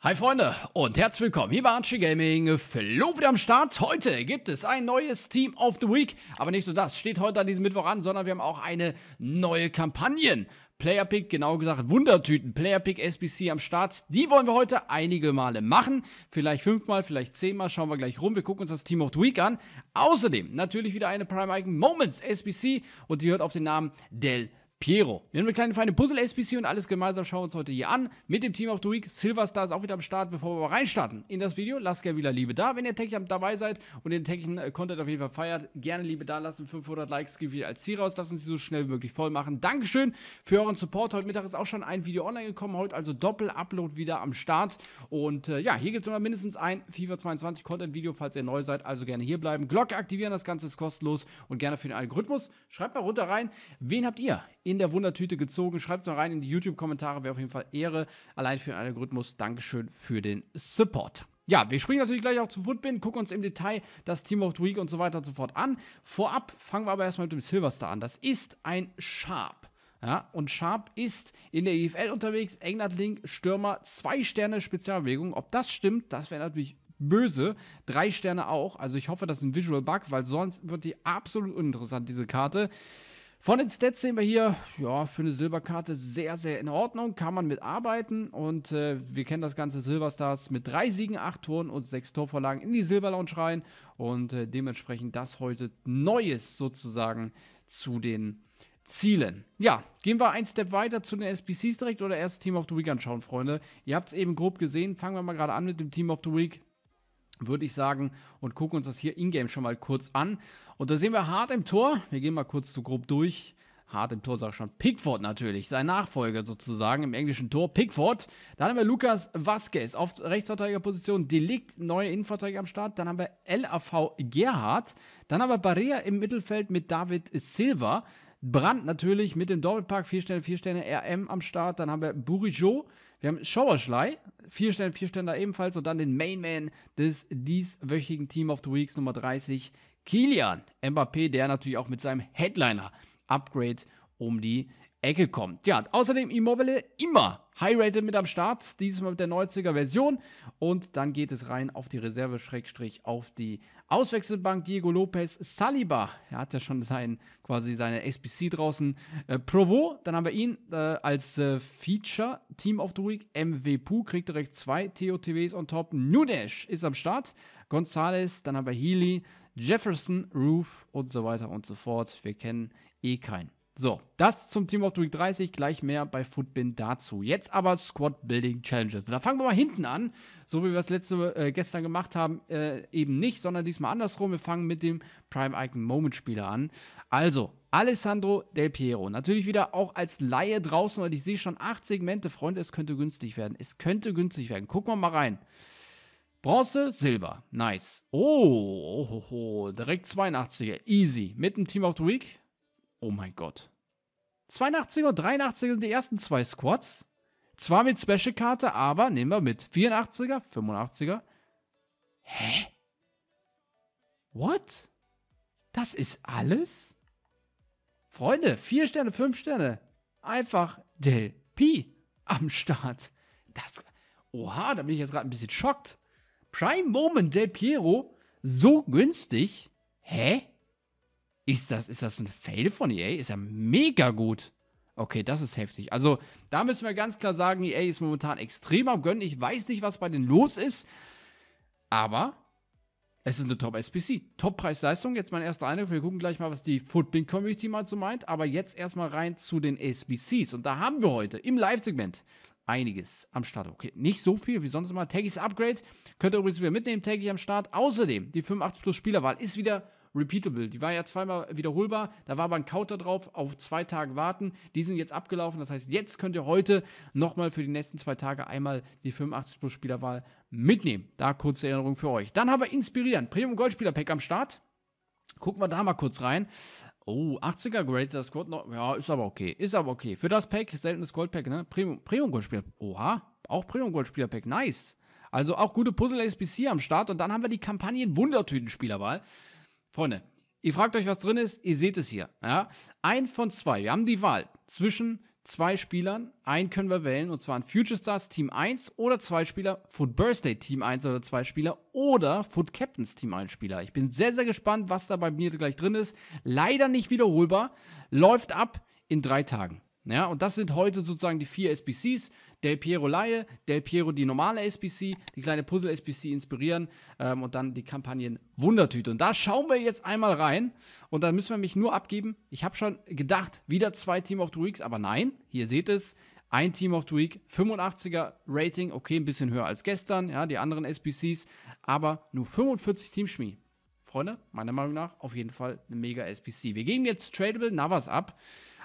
Hi Freunde und herzlich willkommen hier bei Archie Gaming. Flo wieder am Start. Heute gibt es ein neues Team of the Week. Aber nicht nur das steht heute an diesem Mittwoch an, sondern wir haben auch eine neue Kampagnen. Player Pick, genau gesagt Wundertüten, Player Pick SBC am Start. Die wollen wir heute einige Male machen. Vielleicht fünfmal, vielleicht zehnmal, schauen wir gleich rum. Wir gucken uns das Team of the Week an. Außerdem natürlich wieder eine Prime Icon Moments SBC und die hört auf den Namen Del Piero. Wir haben eine kleine feine Puzzle-SPC und alles gemeinsam schauen wir uns heute hier an. Mit dem Team auch the Week. Silverstar ist auch wieder am Start. Bevor wir aber reinstarten in das Video, lasst gerne wieder Liebe da. Wenn ihr technisch dabei seid und den technischen äh, Content auf jeden Fall feiert, gerne Liebe da lassen. 500 Likes gibt wieder als Ziel raus. Lasst uns die so schnell wie möglich voll machen. Dankeschön für euren Support. Heute Mittag ist auch schon ein Video online gekommen. Heute also Doppel-Upload wieder am Start. Und äh, ja, hier gibt es immer mindestens ein FIFA 22 Content-Video, falls ihr neu seid. Also gerne hier bleiben. Glocke aktivieren, das Ganze ist kostenlos und gerne für den Algorithmus. Schreibt mal runter rein, wen habt ihr in der Wundertüte gezogen. Schreibt es mal rein in die YouTube-Kommentare, wäre auf jeden Fall Ehre. Allein für den Algorithmus, Dankeschön für den Support. Ja, wir springen natürlich gleich auch zu Woodbin, gucken uns im Detail das Team of the Week und so weiter und so fort an. Vorab fangen wir aber erstmal mit dem Silverstar an. Das ist ein Sharp. Ja, und Sharp ist in der IFL e unterwegs, England Link, Stürmer, zwei Sterne Spezialbewegung. Ob das stimmt, das wäre natürlich böse. Drei Sterne auch. Also ich hoffe, das ist ein Visual Bug, weil sonst wird die absolut uninteressant, diese Karte. Von den Stats sehen wir hier, ja, für eine Silberkarte sehr, sehr in Ordnung, kann man mitarbeiten und äh, wir kennen das ganze Silverstars mit drei Siegen, acht Toren und sechs Torvorlagen in die Silberlounge rein und äh, dementsprechend das heute Neues sozusagen zu den Zielen. Ja, gehen wir einen Step weiter zu den SBCs direkt oder erst Team of the Week anschauen, Freunde. Ihr habt es eben grob gesehen, fangen wir mal gerade an mit dem Team of the Week würde ich sagen, und gucken uns das hier in-game schon mal kurz an. Und da sehen wir Hart im Tor. Wir gehen mal kurz zu grob durch. Hart im Tor sag schon Pickford natürlich, sein Nachfolger sozusagen im englischen Tor. Pickford. Dann haben wir Lukas Vasquez auf Rechtsverteidigerposition. Delikt, neue Innenverteidiger am Start. Dann haben wir LAV Gerhard. Dann haben wir Barrea im Mittelfeld mit David Silva. Brand natürlich mit dem Doppelpack, 4 Sterne, 4 Sterne RM am Start. Dann haben wir Burijo, wir haben Schauerschlei, 4 Sterne, 4 Sterne ebenfalls. Und dann den Mainman des dieswöchigen Team of the Weeks Nummer 30, Kilian Mbappé, der natürlich auch mit seinem Headliner-Upgrade um die Ecke kommt. Ja, außerdem Immobile immer high-rated mit am Start, diesmal mit der 90er-Version. Und dann geht es rein auf die Reserve-auf die Auswechselbank Diego Lopez, Saliba, er hat ja schon sein, quasi seine SBC draußen, äh, Provo, dann haben wir ihn äh, als äh, Feature Team of the Week, MW Pu, kriegt direkt zwei TOTWs on top, Nudesh ist am Start, Gonzalez, dann haben wir Healy, Jefferson, Roof und so weiter und so fort, wir kennen eh keinen. So, das zum Team of the Week 30, gleich mehr bei Footbin dazu. Jetzt aber Squad Building Challenges. Da fangen wir mal hinten an, so wie wir es letzte, äh, gestern gemacht haben, äh, eben nicht, sondern diesmal andersrum. Wir fangen mit dem Prime Icon Moment Spieler an. Also, Alessandro Del Piero. Natürlich wieder auch als Laie draußen und ich sehe schon 8 Segmente, Freunde, es könnte günstig werden. Es könnte günstig werden. Gucken wir mal rein. Bronze, Silber. Nice. Oh, oh, oh, oh. direkt 82er. Easy. Mit dem Team of the Week. Oh mein Gott. 82er und 83er sind die ersten zwei Squads. Zwar mit Special-Karte, aber nehmen wir mit. 84er, 85er. Hä? What? Das ist alles? Freunde, 4 Sterne, 5 Sterne. Einfach Del Pi am Start. Das. Oha, da bin ich jetzt gerade ein bisschen schockt. Prime Moment Del Piero, so günstig? Hä? Ist das, ist das ein Fail von EA? Ist er mega gut. Okay, das ist heftig. Also, da müssen wir ganz klar sagen, EA ist momentan extrem am Gönnen. Ich weiß nicht, was bei denen los ist. Aber es ist eine Top-SPC. Top-Preis-Leistung. Jetzt mein erster Eindruck. Wir gucken gleich mal, was die Footbin-Community mal so meint. Aber jetzt erstmal rein zu den SBCs. Und da haben wir heute im Live-Segment einiges am Start. Okay, nicht so viel wie sonst immer. Taggies Upgrade könnt ihr übrigens wieder mitnehmen. Taggy am Start. Außerdem, die 85 Plus Spielerwahl ist wieder repeatable. Die war ja zweimal wiederholbar, da war aber ein Counter drauf, auf zwei Tage warten. Die sind jetzt abgelaufen, das heißt, jetzt könnt ihr heute nochmal für die nächsten zwei Tage einmal die 85 Plus Spielerwahl mitnehmen. Da kurze Erinnerung für euch. Dann haben wir inspirieren. Premium Goldspieler Pack am Start. Gucken wir da mal kurz rein. Oh, 80er Grade, das Gold noch. Ja, ist aber okay. Ist aber okay. Für das Pack, seltenes Goldpack, ne? Premium, Premium Goldspieler. Oha, auch Premium Goldspieler Pack. Nice. Also auch gute Puzzle SBC am Start. Und dann haben wir die Kampagnen Wundertüten-Spielerwahl. Freunde, ihr fragt euch, was drin ist, ihr seht es hier. Ja? Ein von zwei. Wir haben die Wahl zwischen zwei Spielern. Einen können wir wählen, und zwar ein Future Stars Team 1 oder zwei Spieler, Foot Birthday Team 1 oder zwei Spieler oder Foot Captains Team 1 Spieler. Ich bin sehr, sehr gespannt, was da bei mir gleich drin ist. Leider nicht wiederholbar. Läuft ab in drei Tagen. Ja, und das sind heute sozusagen die vier SBCs. Del Piero Laie, Del Piero die normale SBC, die kleine Puzzle-SBC inspirieren ähm, und dann die Kampagnen Wundertüte. Und da schauen wir jetzt einmal rein und da müssen wir mich nur abgeben. Ich habe schon gedacht, wieder zwei Team of the Weeks, aber nein, hier seht es. Ein Team of the Week, 85er Rating, okay, ein bisschen höher als gestern, ja, die anderen SBCs, aber nur 45 Team Schmie. Freunde, meiner Meinung nach auf jeden Fall eine mega SBC. Wir geben jetzt Tradable Navas ab.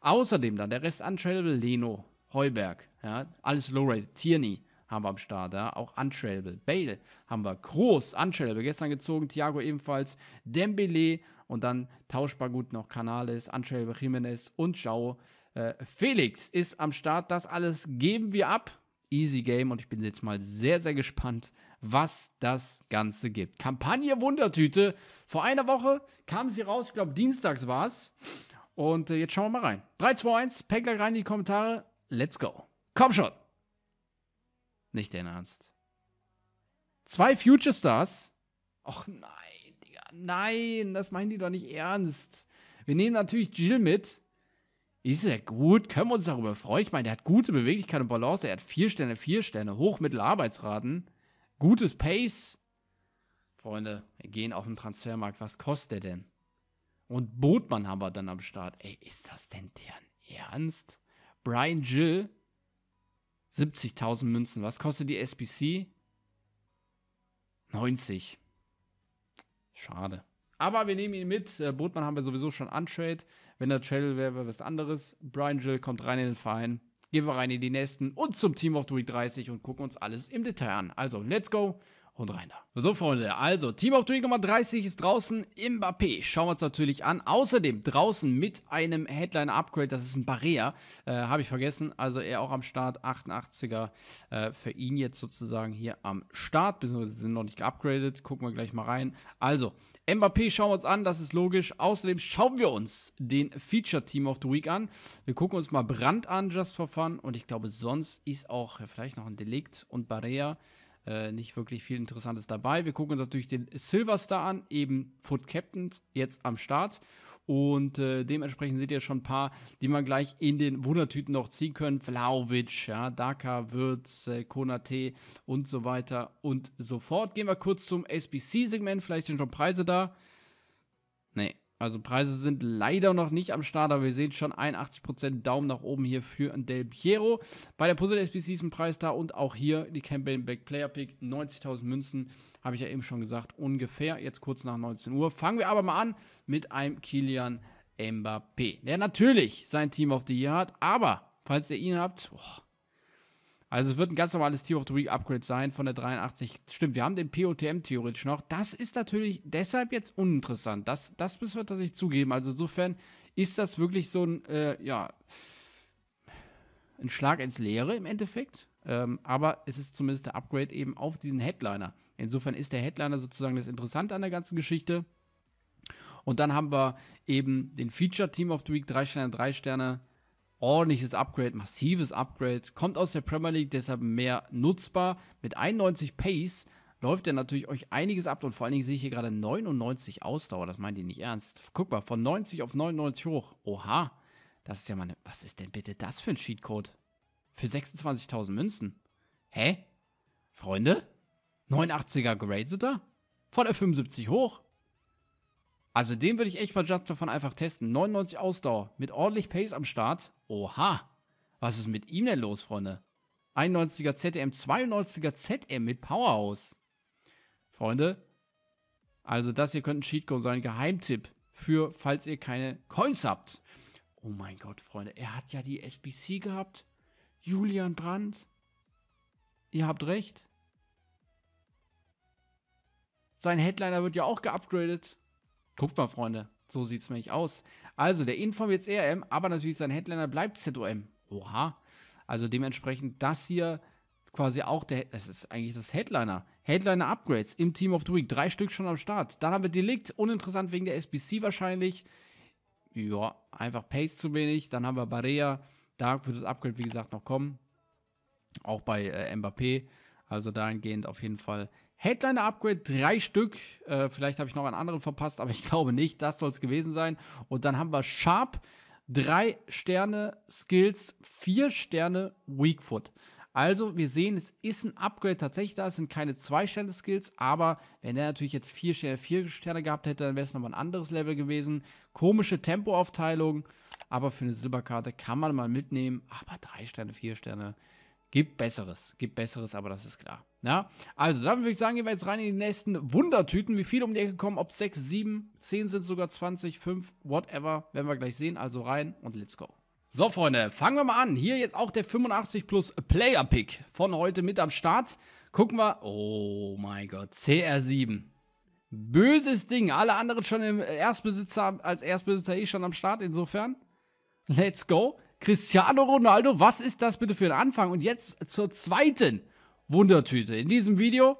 Außerdem dann der Rest untradable Leno, Heuberg, ja, alles Lowrate, Tierney haben wir am Start, ja, auch Untrailable, Bale haben wir, Groß, Untrailable, gestern gezogen, Thiago ebenfalls, Dembele und dann tauschbar gut noch Canales, Untrailable, Jimenez und Schau. Äh, Felix ist am Start, das alles geben wir ab. Easy Game und ich bin jetzt mal sehr, sehr gespannt, was das Ganze gibt. Kampagne Wundertüte. Vor einer Woche kam sie raus, ich glaube, dienstags war es. Und äh, jetzt schauen wir mal rein. 3, 2, 1, Pack gleich rein in die Kommentare. Let's go. Komm schon. Nicht dein Ernst. Zwei Future Stars? Och nein, Digga. Nein, das meinen die doch nicht ernst. Wir nehmen natürlich Jill mit. Ist er gut? Können wir uns darüber freuen? Ich meine, der hat gute Beweglichkeit und Balance. Er hat vier Sterne, vier Sterne. Hochmittelarbeitsraten. Gutes Pace. Freunde, wir gehen auf den Transfermarkt. Was kostet der denn? Und Bootmann haben wir dann am Start. Ey, ist das denn deren Ernst? Brian Jill 70.000 Münzen. Was kostet die SBC? 90. Schade. Aber wir nehmen ihn mit. Äh, Botmann haben wir sowieso schon untrade. Wenn der Channel wäre, wäre was anderes. Brian Jill kommt rein in den Verein. Gehen wir rein in die nächsten und zum Team of the Week 30 und gucken uns alles im Detail an. Also, let's go und Rainer. So, Freunde, also Team of the Week Nummer 30 ist draußen. Mbappé schauen wir uns natürlich an. Außerdem draußen mit einem Headline-Upgrade, das ist ein Barrea, äh, habe ich vergessen. Also er auch am Start, 88er äh, für ihn jetzt sozusagen hier am Start, beziehungsweise sind noch nicht geupgradet. Gucken wir gleich mal rein. Also, Mbappé schauen wir uns an, das ist logisch. Außerdem schauen wir uns den Feature Team of the Week an. Wir gucken uns mal Brand an, just for fun. Und ich glaube, sonst ist auch vielleicht noch ein Delikt und Barrea äh, nicht wirklich viel Interessantes dabei. Wir gucken uns natürlich den Silverstar an, eben Foot Captains, jetzt am Start. Und äh, dementsprechend seht ihr schon ein paar, die man gleich in den Wundertüten noch ziehen können. Vlaovic, ja, Daka, Würz, äh, Konate und so weiter und so fort. Gehen wir kurz zum SBC-Segment. Vielleicht sind schon Preise da. Nee, also Preise sind leider noch nicht am Start, aber wir sehen schon 81% Daumen nach oben hier für Del Piero. Bei der Puzzle SBC ist ein Preis da und auch hier die Campbell Back Player Pick, 90.000 Münzen, habe ich ja eben schon gesagt, ungefähr, jetzt kurz nach 19 Uhr. Fangen wir aber mal an mit einem Kilian Mbappé, der natürlich sein Team of the Year hat, aber falls ihr ihn habt, boah, also es wird ein ganz normales Team of the Week Upgrade sein von der 83. Stimmt, wir haben den POTM theoretisch noch. Das ist natürlich deshalb jetzt uninteressant. Das, das müssen wir tatsächlich zugeben. Also insofern ist das wirklich so ein, äh, ja, ein Schlag ins Leere im Endeffekt. Ähm, aber es ist zumindest der Upgrade eben auf diesen Headliner. Insofern ist der Headliner sozusagen das Interessante an der ganzen Geschichte. Und dann haben wir eben den Feature Team of the Week, 3 Sterne, 3 Sterne, ordentliches Upgrade, massives Upgrade, kommt aus der Premier League, deshalb mehr nutzbar. Mit 91 Pace läuft er natürlich euch einiges ab und vor allen Dingen sehe ich hier gerade 99 Ausdauer, das meint ihr nicht ernst. Guck mal, von 90 auf 99 hoch. Oha, das ist ja mal eine, was ist denn bitte das für ein Cheatcode? Für 26.000 Münzen. Hä? Freunde? 89er gerateter? Von der 75 hoch? Also den würde ich echt mal Just davon einfach testen. 99 Ausdauer mit ordentlich Pace am Start Oha. Was ist mit ihm denn los, Freunde? 91er ZM, 92er ZM mit Powerhouse. Freunde, also das hier könnte ein Cheatcode sein, Geheimtipp für, falls ihr keine Coins habt. Oh mein Gott, Freunde, er hat ja die SBC gehabt. Julian Brandt. Ihr habt recht. Sein Headliner wird ja auch geupgradet. Guckt mal, Freunde. So sieht es nämlich aus. Also, der In formiert CRM, aber natürlich sein Headliner bleibt ZOM. Oha. Also dementsprechend das hier quasi auch der, es ist eigentlich das Headliner. Headliner Upgrades im Team of the Week. Drei Stück schon am Start. Dann haben wir Delikt, uninteressant wegen der SBC wahrscheinlich. Ja, einfach Pace zu wenig. Dann haben wir Barea. Da wird das Upgrade, wie gesagt, noch kommen. Auch bei äh, Mbappé. Also dahingehend auf jeden Fall Headliner Upgrade, drei Stück. Äh, vielleicht habe ich noch einen anderen verpasst, aber ich glaube nicht. Das soll es gewesen sein. Und dann haben wir Sharp, drei Sterne Skills, vier Sterne Weakfoot. Also, wir sehen, es ist ein Upgrade tatsächlich da. Es sind keine Zwei-Sterne-Skills, aber wenn er natürlich jetzt vier Sterne, vier Sterne gehabt hätte, dann wäre es nochmal ein anderes Level gewesen. Komische Tempoaufteilung, aber für eine Silberkarte kann man mal mitnehmen. Aber drei Sterne, vier Sterne, Gibt Besseres. Gibt Besseres, aber das ist klar. Ja, also dann würde ich sagen, gehen wir jetzt rein in die nächsten Wundertüten. Wie viele um die Ecke kommen, ob 6, 7, 10 sind sogar 20, 5, whatever, werden wir gleich sehen. Also rein und let's go. So, Freunde, fangen wir mal an. Hier jetzt auch der 85 plus Player Pick von heute mit am Start. Gucken wir. Oh mein Gott, CR7. Böses Ding. Alle anderen schon im Erstbesitzer, als Erstbesitzer eh schon am Start. Insofern, let's go. Cristiano Ronaldo, was ist das bitte für ein Anfang? Und jetzt zur zweiten Wundertüte in diesem Video.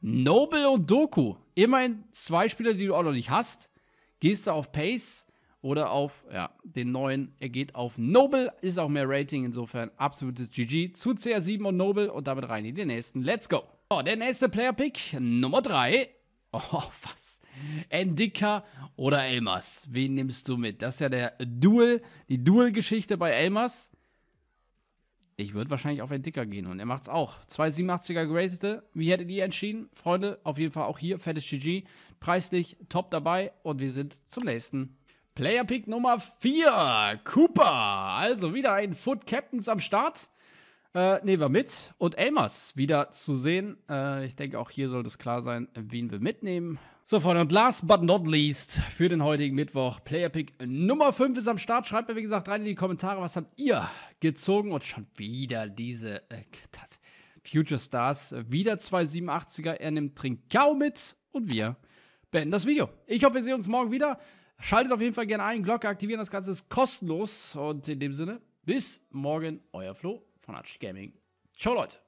Noble und Doku. Immerhin zwei Spieler, die du auch noch nicht hast. Gehst du auf Pace oder auf ja, den neuen. Er geht auf Noble, ist auch mehr Rating. Insofern absolutes GG zu CR7 und Noble und damit rein in den nächsten. Let's go. So, der nächste Player-Pick, Nummer 3. Oh, was? Endika oder Elmas? Wen nimmst du mit? Das ist ja der Duel, die Duel-Geschichte bei Elmas. Ich würde wahrscheinlich auf Endika gehen und er macht es auch. 287er geratete. Wie hättet ihr entschieden? Freunde, auf jeden Fall auch hier fettes GG. Preislich top dabei und wir sind zum nächsten. Player Pick Nummer 4, Cooper. Also wieder ein Foot Captains am Start. Äh, nehmen wir mit. Und Elmas wieder zu sehen. Äh, ich denke, auch hier sollte es klar sein, wen wir mitnehmen. So, Freunde, und last but not least für den heutigen Mittwoch, Player Pick Nummer 5 ist am Start. Schreibt mir, wie gesagt, rein in die Kommentare, was habt ihr gezogen? Und schon wieder diese äh, Future Stars, äh, wieder zwei 87er. Er nimmt Trinkau mit und wir beenden das Video. Ich hoffe, wir sehen uns morgen wieder. Schaltet auf jeden Fall gerne ein, Glocke aktivieren, das Ganze ist kostenlos. Und in dem Sinne, bis morgen, euer Flo von Arch Gaming. Ciao, Leute.